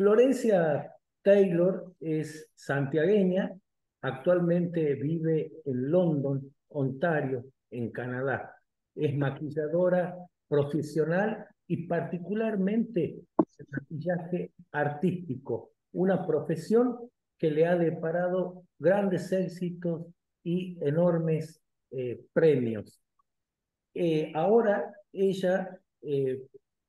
Florencia Taylor es santiagueña, actualmente vive en London, Ontario, en Canadá. Es maquilladora profesional y particularmente maquillaje artístico, una profesión que le ha deparado grandes éxitos y enormes eh, premios. Eh, ahora ella eh,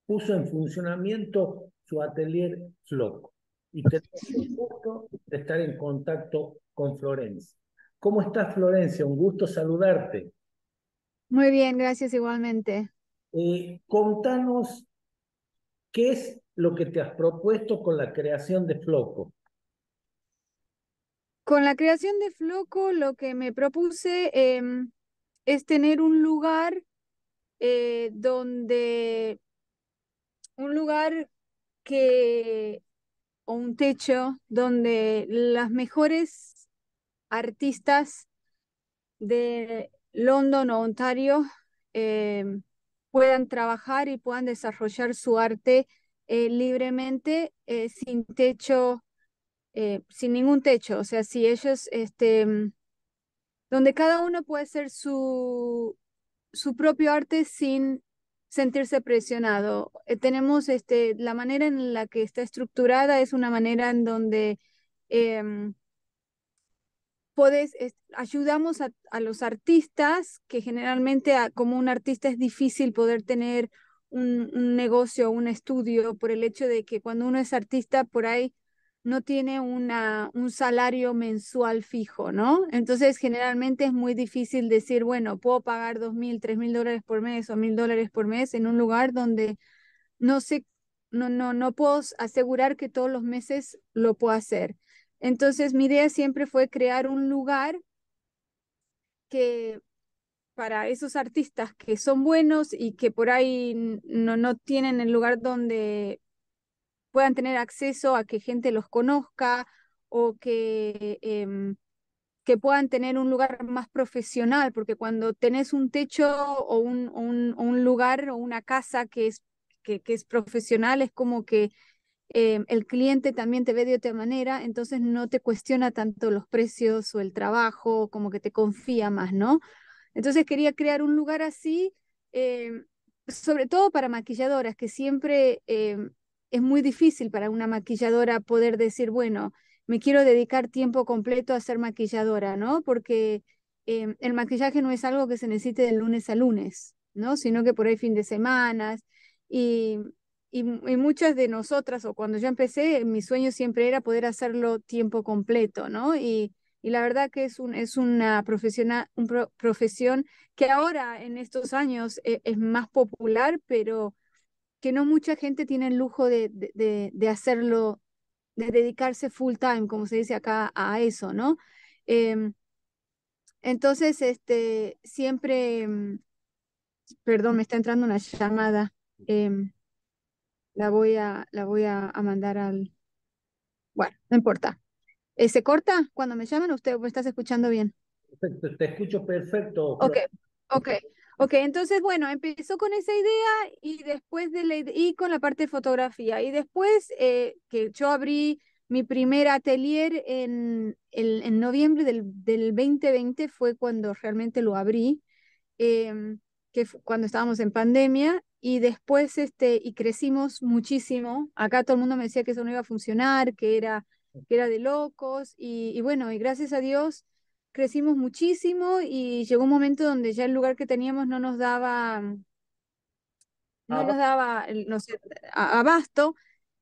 puso en funcionamiento su atelier Floco y tenemos el gusto de estar en contacto con Florencia. ¿Cómo estás, Florencia? Un gusto saludarte. Muy bien, gracias igualmente. Eh, contanos qué es lo que te has propuesto con la creación de Floco. Con la creación de Floco lo que me propuse em, es tener un lugar eh, donde un lugar que, o un techo donde las mejores artistas de London o Ontario eh, puedan trabajar y puedan desarrollar su arte eh, libremente, eh, sin techo, sin ningún techo. O sea, si ellos, este, mm, donde cada uno puede hacer su, su propio arte sin sentirse presionado. Eh, tenemos este, la manera en la que está estructurada es una manera en donde eh, ayudamos a, los artistas, que generalmente ah, como un artista es difícil poder tener un, un negocio, un estudio, por el hecho de que cuando uno es artista por ahí no tiene una, un salario mensual fijo, ¿no? Entonces, generalmente es muy difícil decir, bueno, puedo pagar 2.000, mil, dólares por mes o 1.000 dólares por mes en un lugar donde no sé, no, no, no puedo asegurar que todos los meses lo puedo hacer. Entonces, mi idea siempre fue crear un lugar que para esos artistas que son buenos y que por ahí no, no tienen el lugar donde puedan tener acceso a que gente los conozca o que, em, que puedan tener un lugar más profesional, porque cuando tenés un techo o un, un, lugar o una casa que es, que, es profesional, es como que em, el cliente también te ve de otra manera, entonces no te cuestiona tanto los precios o el trabajo, como que te confía más, ¿no? Entonces quería crear un lugar así, em, sobre todo para maquilladoras, que siempre es muy difícil para una maquilladora poder decir, bueno, me quiero dedicar tiempo completo a ser maquilladora, ¿no? Porque em, el maquillaje no es algo que se necesite de lunes a lunes, ¿no? Sino que por ahí fin de semanas. Y, muchas de nosotras, o cuando yo empecé, mi sueño siempre era poder hacerlo tiempo completo, ¿no? Y, la verdad que es, un, es una profesión, profesión que ahora en estos años e-, es más popular, pero que no mucha gente tiene el lujo de, de, hacerlo, de dedicarse full time, como se dice acá, a eso, ¿no? Em, entonces, este, siempre, mm, perdón, me está entrando una llamada. Em, la voy a, la voy a, mandar al. Bueno, no importa. Eh, ¿Se corta cuando me llaman? ¿Usted me estás escuchando bien? te escucho perfecto. Ok, ok. Ok, entonces, bueno, empezó con esa idea y después de y con la parte de fotografía. Y después eh, que yo abrí mi primer atelier en, en noviembre del, del, 2020 fue cuando realmente lo abrí, em, que cuando estábamos en pandemia. Y después, este, y crecimos muchísimo. Acá todo el mundo me decía que eso no iba a funcionar, que era, que era de locos. Y, y bueno, y gracias a Dios crecimos muchísimo y llegó un momento donde ya el lugar que teníamos no nos daba, mm, no nos daba, abasto.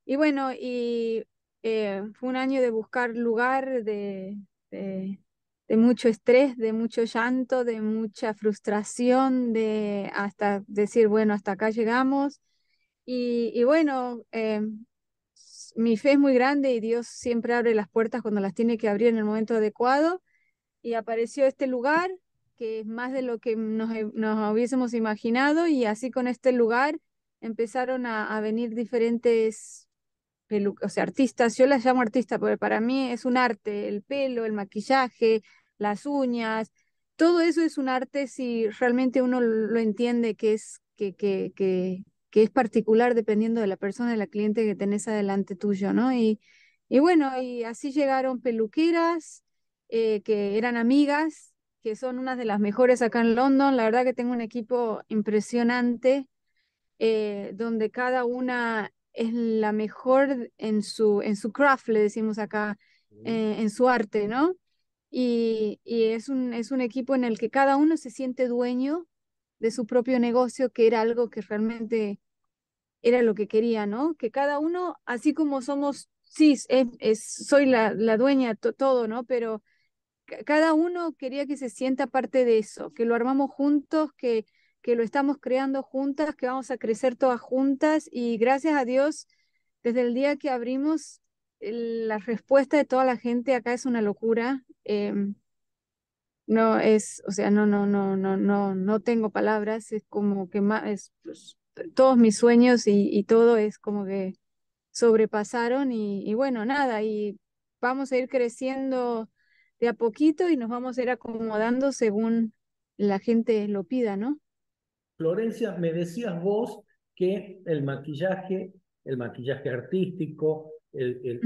Y bueno, y eh, fue un año de buscar lugar, de, de, mucho estrés, de mucho llanto, de mucha frustración, de hasta decir, bueno, hasta acá llegamos. Y, bueno, eh, mi fe es muy grande y Dios siempre abre las puertas cuando las tiene que abrir en el momento adecuado y apareció este lugar, que es más de lo que nos, nos hubiésemos imaginado, y así con este lugar empezaron a, venir diferentes pelu o sea, artistas, yo las llamo artistas, porque para mí es un arte, el pelo, el maquillaje, las uñas, todo eso es un arte si realmente uno lo entiende que es, que, que, que, que es particular dependiendo de la persona, de la cliente que tenés adelante tuyo, ¿no? Y, y bueno, y así llegaron peluqueras, eh, que eran amigas, que son unas de las mejores acá en London. La verdad que tengo un equipo impresionante, eh, donde cada una es la mejor en su, en su craft, le decimos acá, eh, en su arte, ¿no? Y, es, un, es un equipo en el que cada uno se siente dueño de su propio negocio, que era algo que realmente era lo que quería, ¿no? Que cada uno, así como somos, sí, es, soy la, dueña de todo, ¿no? Pero cada uno quería que se sienta parte de eso, que lo armamos juntos, que, que lo estamos creando juntas, que vamos a crecer todas juntas y gracias a Dios, desde el día que abrimos, la respuesta de toda la gente acá es una locura. Em, no es, o sea, no, no, no, no, no, no tengo palabras, es como que pues, todos mis sueños y, todo es como que sobrepasaron y bueno, nada, y vamos a ir creciendo de a poquito y nos vamos a ir acomodando según la gente lo pida, ¿no? Florencia, me decías vos que el maquillaje, el maquillaje artístico, el,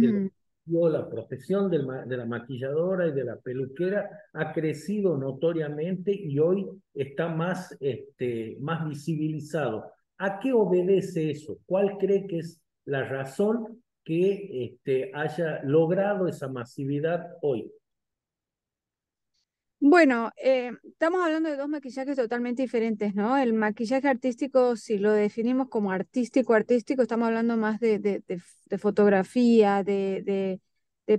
la profesión de la maquilladora y de la peluquera ha crecido notoriamente y hoy está más, este, más visibilizado. ¿A qué obedece eso? ¿Cuál cree que es la razón que este, haya logrado esa masividad hoy? Bueno, eh, estamos hablando de dos maquillajes totalmente diferentes, ¿no? El maquillaje artístico, si lo definimos como artístico, artístico, estamos hablando más de, de, de fotografía, de,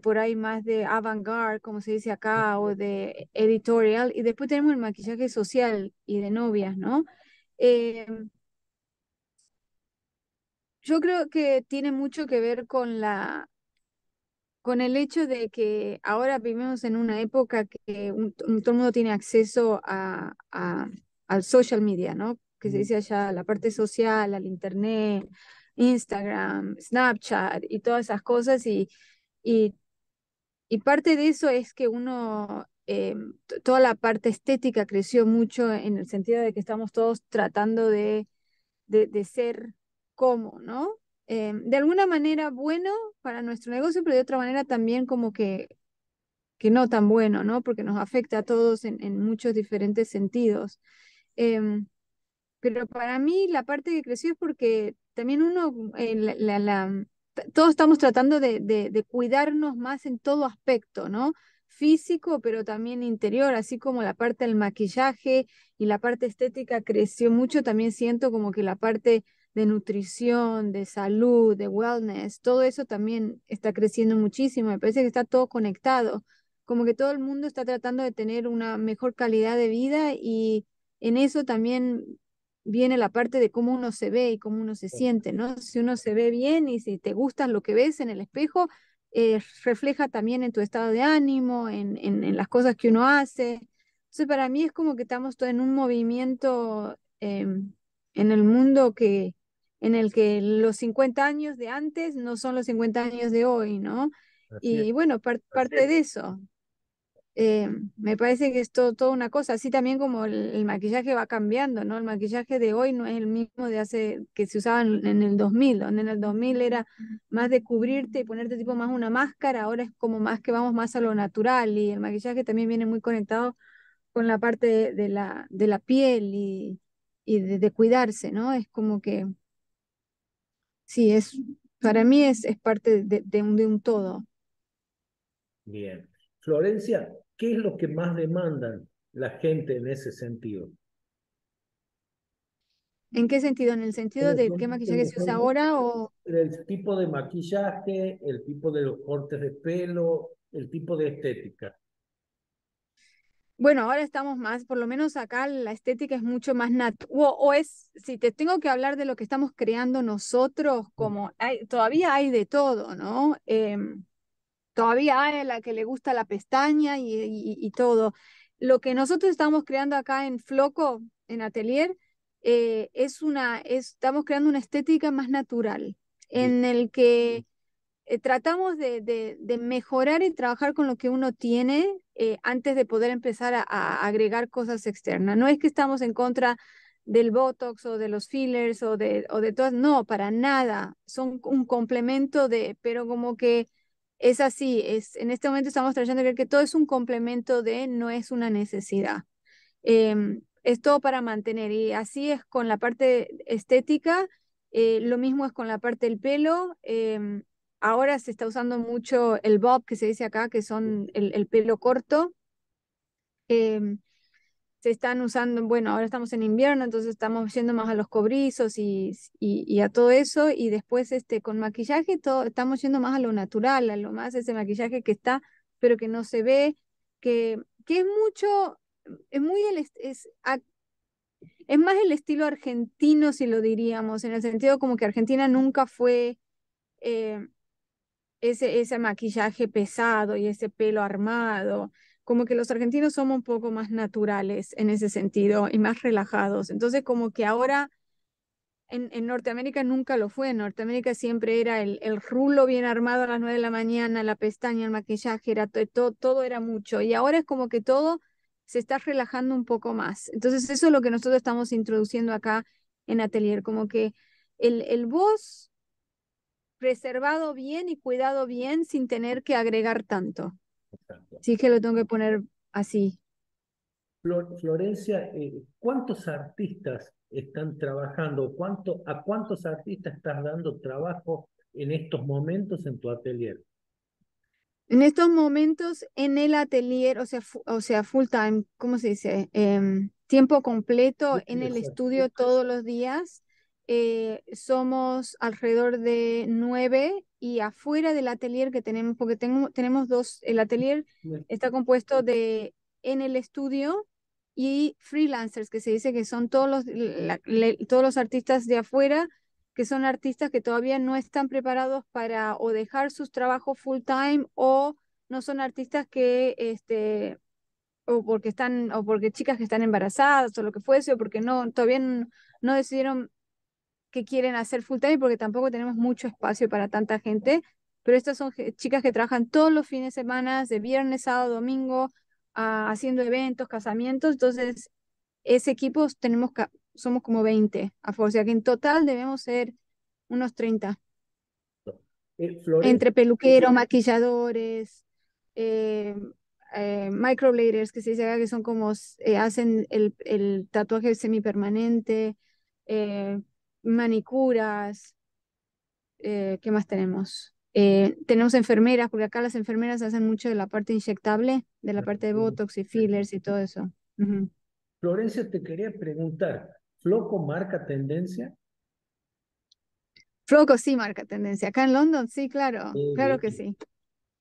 por ahí más de avant-garde, como se dice acá, o de editorial, y después tenemos el maquillaje social y de novias, ¿no? Eh, yo creo que tiene mucho que ver con la, con el hecho de que ahora vivimos en una época que todo el mundo tiene acceso a, al social media, ¿no? Que se dice allá, la parte social, al internet, Instagram, Snapchat y todas esas cosas. Y, y, parte de eso es que uno, eh, toda la parte estética creció mucho en el sentido de que estamos todos tratando de, de ser como, ¿no? Em, de alguna manera bueno para nuestro negocio, pero de otra manera también como que, que no tan bueno, ¿no? Porque nos afecta a todos en, muchos diferentes sentidos. Em, pero para mí la parte que creció es porque también uno, mm, la, mm, todos estamos tratando de, de, de cuidarnos más en todo aspecto, ¿no? físico, pero también interior, así como la parte del maquillaje y la parte estética creció mucho, también siento como que la parte de nutrición, de salud, de wellness, todo eso también está creciendo muchísimo. Me parece que está todo conectado, como que todo el mundo está tratando de tener una mejor calidad de vida y en eso también viene la parte de cómo uno se ve y cómo uno se siente, ¿no? Si uno se ve bien y si te gusta lo que ves en el espejo, eh, refleja también en tu estado de ánimo, en, las cosas que uno hace. Entonces, para mí es como que estamos en un movimiento em, en el mundo que, en el que los 50 años de antes no son los 50 años de hoy, ¿no? Y, bueno, parte de eso. Eh, me parece que es todo, toda una cosa, así también como el, maquillaje va cambiando, ¿no? El maquillaje de hoy no es el mismo de hace que se usaba en, el 2000, donde en el 2000 era más de cubrirte y ponerte tipo más una máscara, ahora es como más que vamos más a lo natural y el maquillaje también viene muy conectado con la parte de, la, de la piel y, y de, de, cuidarse, ¿no? Es como que sí, es, para mí es, es parte de, un, de un todo. Bien. Florencia, ¿qué es lo que más demandan la gente en ese sentido? ¿En qué sentido? ¿En el sentido de qué maquillaje se usa ahora? O... El tipo de maquillaje, el tipo de los cortes de pelo, el tipo de estética. Bueno, ahora estamos más, por lo menos acá la estética es mucho más natural, o, es, si te tengo que hablar de lo que estamos creando nosotros, mm. como todavía hay de todo, ¿no? Em, todavía hay la que le gusta la pestaña y, todo. Lo que nosotros estamos creando acá en Floco, en Atelier, eh, es una, estamos creando una estética más natural, en el que eh, tratamos de, mejorar y trabajar con lo que uno tiene eh, antes de poder empezar a, agregar cosas externas. No es que estamos en contra del Botox o de los fillers o de, o de todas, no, para nada. Son un complemento de, pero como que es así, es, en este momento estamos tratando de ver que todo es un complemento de, no es una necesidad. Em, es todo para mantener y así es con la parte estética, eh, lo mismo es con la parte del pelo em, Ahora se está usando mucho el bob, que se dice acá, que son el, pelo corto. Em, se están usando, bueno, ahora estamos en invierno, entonces estamos yendo más a los cobrizos y, y, a todo eso. Y después este, con maquillaje todo, estamos yendo más a lo natural, a lo más ese maquillaje que está, pero que no se ve, que, que es mucho, es muy el, es, es más el estilo argentino, si lo diríamos, en el sentido como que Argentina nunca fue eh, ese, maquillaje pesado y ese pelo armado. Como que los argentinos somos un poco más naturales en ese sentido y más relajados. Entonces, como que ahora en, Norteamérica nunca lo fue. En Norteamérica siempre era el, el, rulo bien armado a las nueve de la mañana, la pestaña, el maquillaje, era todo, todo era mucho. Y ahora es como que todo se está relajando un poco más. Entonces eso es lo que nosotros estamos introduciendo acá en Atelier, como que el, el voz reservado bien y cuidado bien sin tener que agregar tanto. Sí que lo tengo que poner así. Florencia, eh, ¿cuántos artistas están trabajando? ¿Cuánto, ¿A cuántos artistas estás dando trabajo en estos momentos en tu atelier? En estos momentos en el atelier, o sea, o sea full time, ¿cómo se dice? Em, tiempo completo en el estudio todos los días. Eh, somos alrededor de nueve y afuera del atelier que tenemos, porque tengo, tenemos dos, el atelier está compuesto de en el estudio y freelancers, que se dice que son todos los, todos los artistas de afuera, que son artistas que todavía no están preparados para o dejar sus trabajos full time o no son artistas que este o porque están o porque chicas que están embarazadas o lo que fuese o porque no todavía no decidieron que quieren hacer full time porque tampoco tenemos mucho espacio para tanta gente, pero estas son chicas que trabajan todos los fines de semana, de viernes, sábado, domingo, ah, haciendo eventos, casamientos, entonces ese equipo tenemos somos como 20, a o sea que en total debemos ser unos 30. Eh, Entre peluqueros, maquilladores, eh, eh, microbladers, que se dice que son como, hacen el, el tatuaje semipermanente, manicuras, eh, ¿qué más tenemos? Eh, tenemos enfermeras, porque acá las enfermeras hacen mucho de la parte inyectable, de la parte de Botox y fillers y todo eso. Florencia, te quería preguntar, ¿Floco marca tendencia? Floco sí marca tendencia. Acá en London, sí, claro, claro que sí.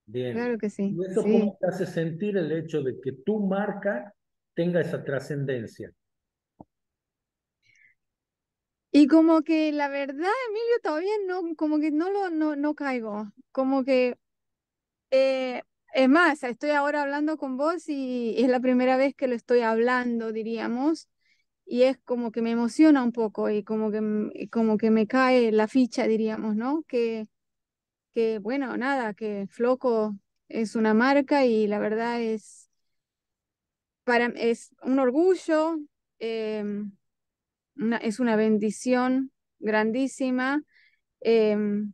Bien. Claro que sí. sí. cómo te hace sentir el hecho de que tu marca tenga esa trascendencia? Y como que la verdad, Emilio, todavía no, como que no lo, no, no caigo. Como que, eh, es más, estoy ahora hablando con vos y, es la primera vez que lo estoy hablando, diríamos. Y es como que me emociona un poco y como que, mm, como que me cae la ficha, diríamos, ¿no? Que, que bueno, nada, que Floco es una marca y la verdad es, para, es un orgullo. Eh, es una bendición grandísima, em,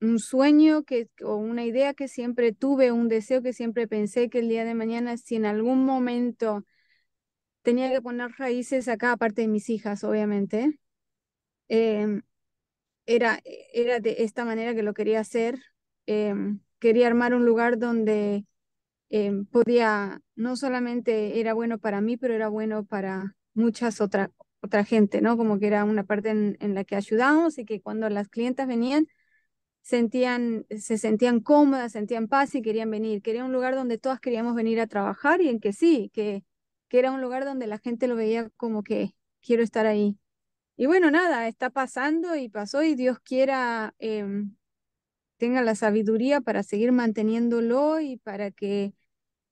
un sueño que, o una idea que siempre tuve, un deseo que siempre pensé que el día de mañana, si en algún momento tenía que poner raíces acá, aparte de mis hijas, obviamente, em, era, era de esta manera que lo quería hacer. Em, quería armar un lugar donde podía, no solamente era bueno para mí, pero era bueno para muchas otras otra gente, ¿no? Como que era una parte en, la que ayudamos y que cuando las clientas venían, sentían, se sentían cómodas, sentían paz y querían venir. Quería un lugar donde todas queríamos venir a trabajar y en que sí, que, que era un lugar donde la gente lo veía como que quiero estar ahí. Y bueno, nada, está pasando y pasó y Dios quiera em, tenga la sabiduría para seguir manteniéndolo y para que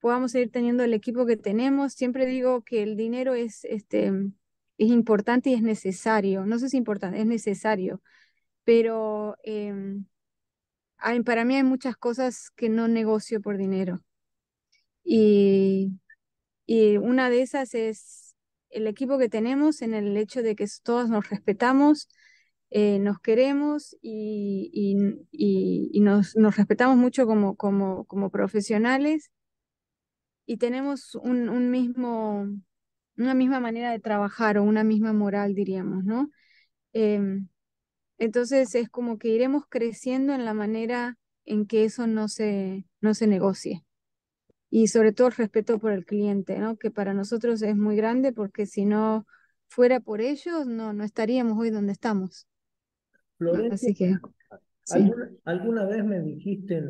podamos seguir teniendo el equipo que tenemos. Siempre digo que el dinero es este es importante y es necesario. No sé si es importante, es necesario. Pero em, para mí hay muchas cosas que no negocio por dinero. Y, una de esas es el equipo que tenemos en el hecho de que todos nos respetamos, eh, nos queremos y, y, nos, nos, respetamos mucho como, como, como profesionales y tenemos un, un mismo una misma manera de trabajar o una misma moral, diríamos, ¿no? Em, entonces es como que iremos creciendo en la manera en que eso no se, no se negocie. Y sobre todo el respeto por el cliente, ¿no? que para nosotros es muy grande porque si no fuera por ellos, no, no estaríamos hoy donde estamos. Florencia, ¿alguna, vez me dijiste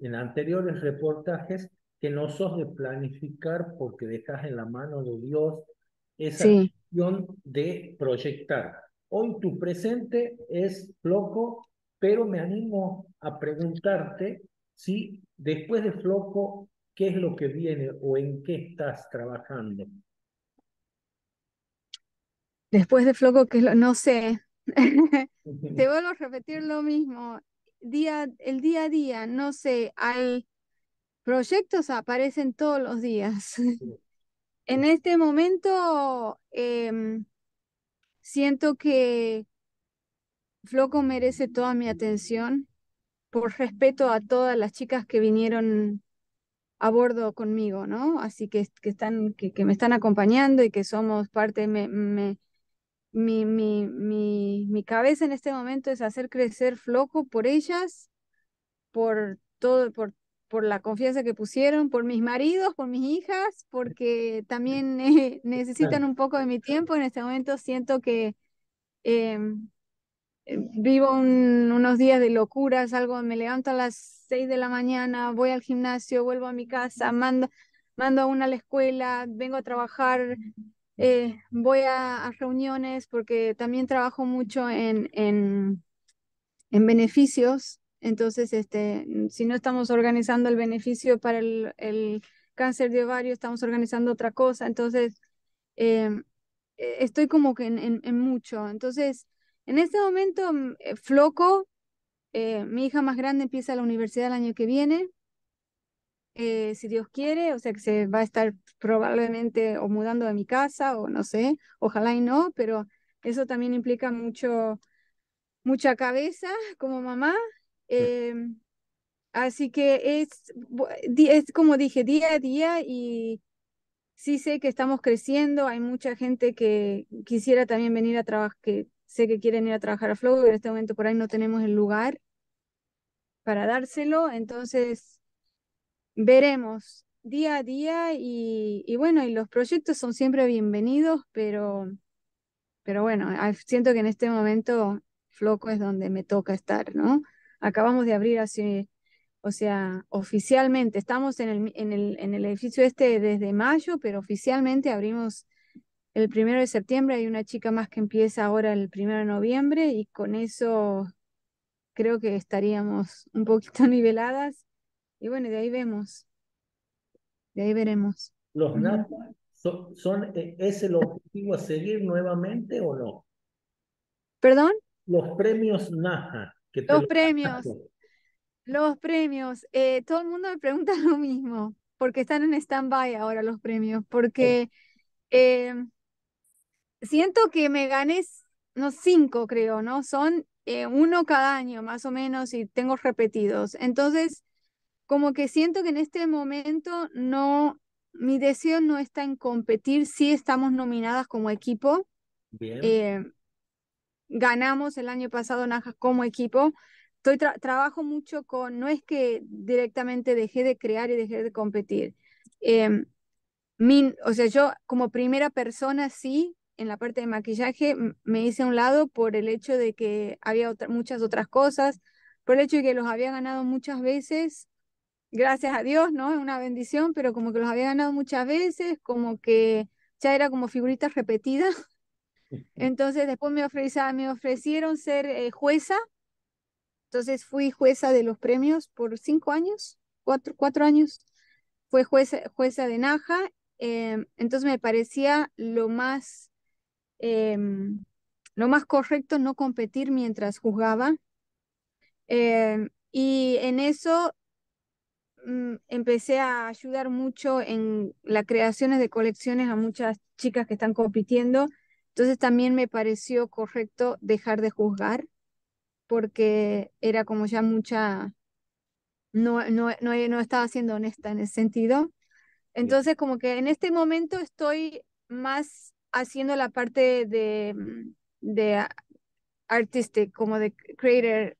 en anteriores reportajes que no sos de planificar porque dejas en la mano de Dios esa cuestión de proyectar. Hoy tu presente es flojo, pero me animo a preguntarte si después de flojo, ¿qué es lo que viene o en qué estás trabajando? Después de flojo, que no sé. Te vuelvo a repetir lo mismo. Día, el día a día, no sé, hay proyectos aparecen todos los días. En este momento em, siento que Floco merece toda mi atención por respeto a todas las chicas que vinieron a bordo conmigo, ¿no? Así que, que están, que, me están acompañando y que somos parte, me, mi, mi, mi, mi cabeza en este momento es hacer crecer Floco por ellas, por todo, por por la confianza que pusieron, por mis maridos, por mis hijas, porque también eh, necesitan un poco de mi tiempo. En este momento siento que em, em, vivo unos días de locuras, Algo, me levanto a las seis de la mañana, voy al gimnasio, vuelvo a mi casa, mando, mando a una a la escuela, vengo a trabajar, eh, voy a, reuniones porque también trabajo mucho en, en, en beneficios entonces, este, si no estamos organizando el beneficio para el, cáncer de ovario, estamos organizando otra cosa. Entonces, em, e, estoy como que en, mucho. Entonces, en este momento, mm, eh, floco, eh, mi hija más grande empieza la universidad el año que viene, eh, si Dios quiere, o sea que se va a estar probablemente o mudando de mi casa o no sé, ojalá y no, pero eso también implica mucho, mucha cabeza como mamá Em, así que es, es como dije, día a día y sí sé que estamos creciendo, hay mucha gente que quisiera también venir a trabajar, que sé que quieren ir a trabajar a Flow, pero en este momento por ahí no tenemos el lugar para dárselo, entonces veremos día a día y, y bueno, y los proyectos son siempre bienvenidos, pero, pero bueno, siento que en este momento Floco es donde me toca estar, ¿no? Acabamos de abrir así, o sea, oficialmente, estamos en el, edificio este desde mayo, pero oficialmente abrimos el primero de septiembre. Hay una chica más que empieza ahora el primero de noviembre y con eso creo que estaríamos un poquito niveladas. Y bueno, de ahí vemos. De ahí veremos. ¿Los NAPA son, eh, es el objetivo a seguir nuevamente o no? ¿Perdón? Los premios NAJA los, premios, los, eh, premios, todo el mundo me pregunta lo mismo, porque están en stand-by ahora los premios, porque em, siento que me ganes no cinco, creo, ¿no? Son eh, uno cada año, más o menos, y tengo repetidos. Entonces, como que siento que en este momento no, mi deseo no está en competir, sí estamos nominadas como equipo. Bien. Em, ganamos el año pasado Najas como equipo. Estoy trabajo mucho con, no es que directamente dejé de crear y dejé de competir. Em, o sea, yo como primera persona sí, en la parte de maquillaje, me hice a un lado por el hecho de que había muchas otras cosas, por el hecho de que los había ganado muchas veces, gracias a Dios, ¿no? Es una bendición, pero como que los había ganado muchas veces, como que ya era como figuritas repetidas Entonces después me, ofrecieron ser eh, jueza. Entonces fui jueza de los premios por cinco años, cuatro, cuatro años. Fue jueza, de Naja. Eh, entonces me parecía lo más, em, lo más correcto no competir mientras juzgaba. Em, y en eso mm, empecé a ayudar mucho en las creaciones de colecciones a muchas chicas que están compitiendo entonces también me pareció correcto dejar de juzgar porque era como ya mucha, no, estaba siendo honesta en ese sentido. Entonces como que en este momento estoy más haciendo la parte de, mm, de artistic, como de creator,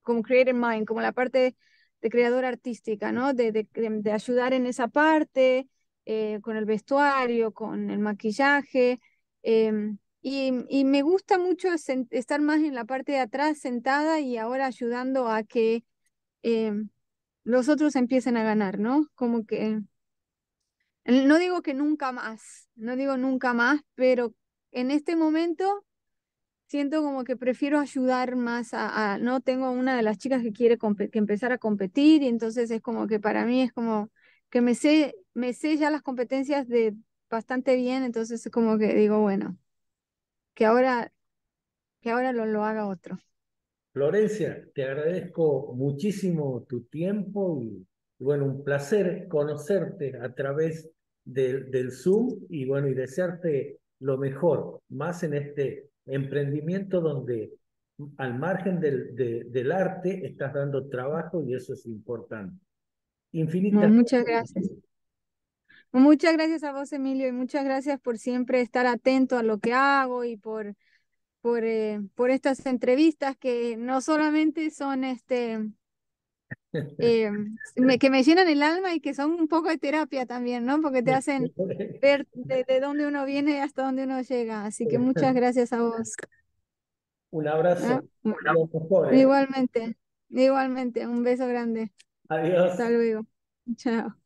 como creator mind, como la parte de creadora artística, ¿no? De, ayudar en esa parte, eh, con el vestuario, con el maquillaje, Em, y, y, me gusta mucho estar más en la parte de atrás sentada y ahora ayudando a que em, los otros empiecen a ganar, ¿no? Como que, no digo que nunca más, no digo nunca más, pero en este momento siento como que prefiero ayudar más a, a, no tengo una de las chicas que quiere que empezar a competir y entonces es como que para mí es como que me sé me sé ya las competencias de bastante bien, entonces como que digo, bueno, que ahora, que ahora lo, lo haga otro. Florencia, te agradezco muchísimo tu tiempo y bueno, un placer conocerte a través del, del Zoom y bueno, y desearte lo mejor, más en este emprendimiento donde al margen del, del arte estás dando trabajo y eso es importante. Infinitas muchas gracias. Muchas gracias a vos, Emilio, y muchas gracias por siempre estar atento a lo que hago y por, por, eh, por estas entrevistas que no solamente son este, eh, que me llenan el alma y que son un poco de terapia también, ¿no? Porque te hacen ver de, dónde uno viene hasta dónde uno llega. Así que muchas gracias a vos. Un abrazo. Ah, igualmente, igualmente, un beso grande. Adiós. Hasta luego. Chao.